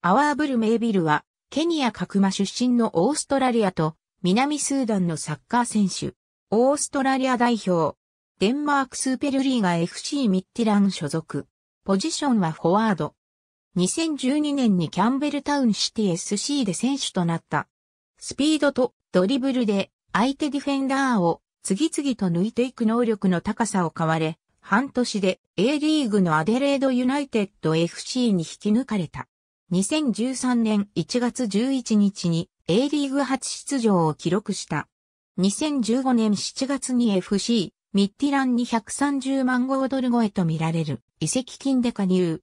アワーブル・メイビルは、ケニアクマ出身のオーストラリアと、南スーダンのサッカー選手、オーストラリア代表、デンマークスーペルリーガ FC ミッティラン所属。ポジションはフォワード。2012年にキャンベルタウンシティ SC で選手となった。スピードとドリブルで相手ディフェンダーを次々と抜いていく能力の高さを買われ、半年で A リーグのアデレードユナイテッド FC に引き抜かれた。2013年1月11日に A リーグ初出場を記録した。2015年7月に FC ミッティランに3 0万豪ドル超えと見られる遺跡金で加入。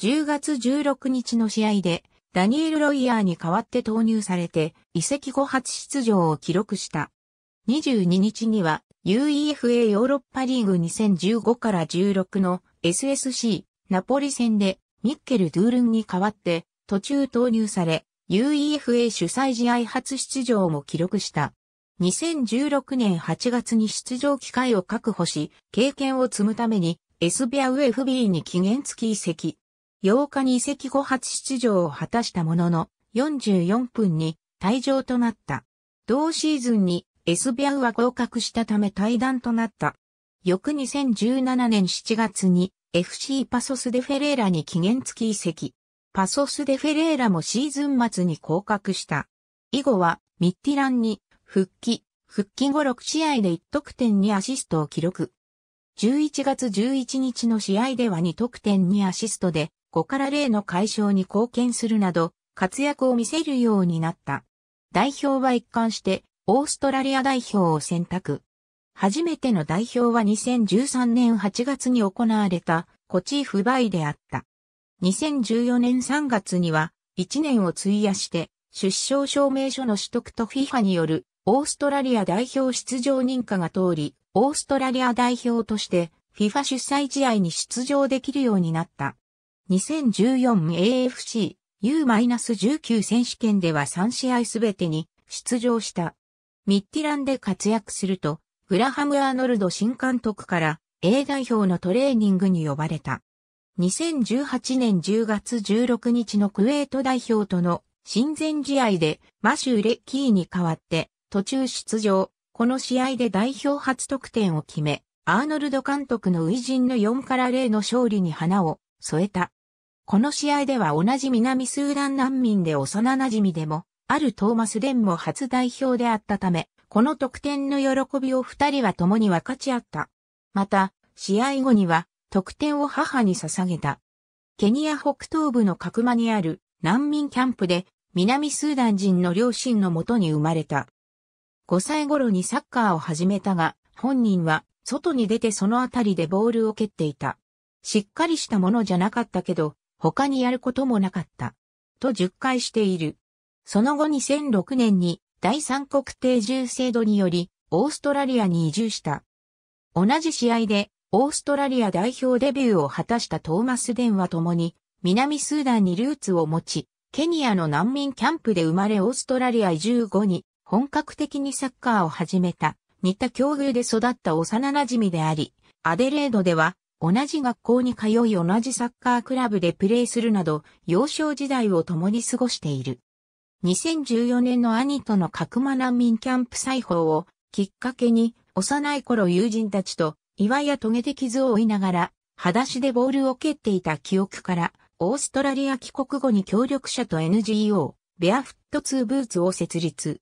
10月16日の試合でダニエル・ロイヤーに代わって投入されて遺跡後初出場を記録した。22日には UEFA ヨーロッパリーグ2015から16の SSC ナポリ戦でミッケル・ドゥールンに代わって途中投入され、UEFA 主催試合初出場も記録した。2016年8月に出場機会を確保し、経験を積むために、エスビア UFB に期限付き移籍。8日に移籍後初出場を果たしたものの、44分に退場となった。同シーズンにエスビアウは合格したため退団となった。翌2017年7月に FC パソスデフェレーラに期限付き移籍。パソスデフェレーラもシーズン末に降格した。以後はミッティランに復帰、復帰後6試合で1得点にアシストを記録。11月11日の試合では2得点にアシストで5から0の解消に貢献するなど活躍を見せるようになった。代表は一貫してオーストラリア代表を選択。初めての代表は2013年8月に行われたコチーフバイであった。2014年3月には1年を費やして出生証明書の取得と FIFA によるオーストラリア代表出場認可が通り、オーストラリア代表として FIFA 主催試合に出場できるようになった。2014AFC U-19 選手権では3試合すべてに出場した。ミッティランで活躍すると、グラハム・アーノルド新監督から A 代表のトレーニングに呼ばれた。2018年10月16日のクウェート代表との親善試合でマシュー・レッキーに代わって途中出場。この試合で代表初得点を決め、アーノルド監督の初陣の4から0の勝利に花を添えた。この試合では同じ南スーダン難民で幼馴染でも、あるトーマス・デンも初代表であったため、この得点の喜びを二人は共に分かち合った。また、試合後には、得点を母に捧げた。ケニア北東部の角間にある難民キャンプで、南スーダン人の両親のもとに生まれた。5歳頃にサッカーを始めたが、本人は外に出てそのあたりでボールを蹴っていた。しっかりしたものじゃなかったけど、他にやることもなかった。と10回している。その後2006年に第三国定住制度により、オーストラリアに移住した。同じ試合で、オーストラリア代表デビューを果たしたトーマス・デンは共に、南スーダンにルーツを持ち、ケニアの難民キャンプで生まれオーストラリア住後に、本格的にサッカーを始めた、似た境遇で育った幼馴染であり、アデレードでは、同じ学校に通い同じサッカークラブでプレーするなど、幼少時代を共に過ごしている。2014年の兄との角間難民キャンプ裁縫をきっかけに幼い頃友人たちと岩やゲで傷を負いながら裸足でボールを蹴っていた記憶からオーストラリア帰国後に協力者と NGO ベアフット2ブーツを設立。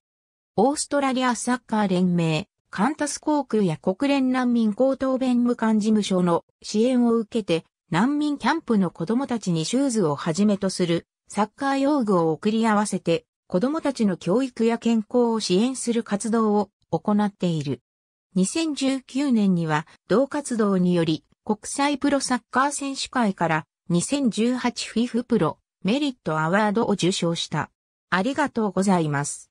オーストラリアサッカー連盟カンタス航空や国連難民高等弁務官事務所の支援を受けて難民キャンプの子供たちにシューズをはじめとするサッカー用具を送り合わせて子供たちの教育や健康を支援する活動を行っている。2019年には同活動により国際プロサッカー選手会から2018 i f フプロメリットアワードを受賞した。ありがとうございます。